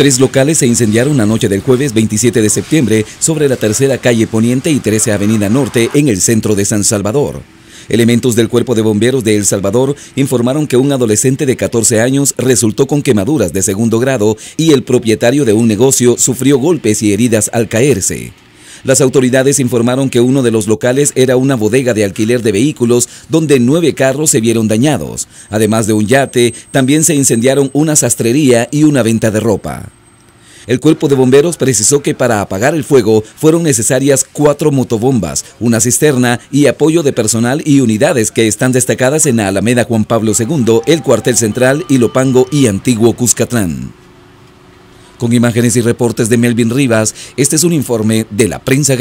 Tres locales se incendiaron la noche del jueves 27 de septiembre sobre la tercera calle Poniente y 13 Avenida Norte en el centro de San Salvador. Elementos del Cuerpo de Bomberos de El Salvador informaron que un adolescente de 14 años resultó con quemaduras de segundo grado y el propietario de un negocio sufrió golpes y heridas al caerse. Las autoridades informaron que uno de los locales era una bodega de alquiler de vehículos donde nueve carros se vieron dañados. Además de un yate, también se incendiaron una sastrería y una venta de ropa. El cuerpo de bomberos precisó que para apagar el fuego fueron necesarias cuatro motobombas, una cisterna y apoyo de personal y unidades que están destacadas en Alameda Juan Pablo II, el cuartel central, Ilopango y Antiguo Cuscatlán. Con imágenes y reportes de Melvin Rivas, este es un informe de la Prensa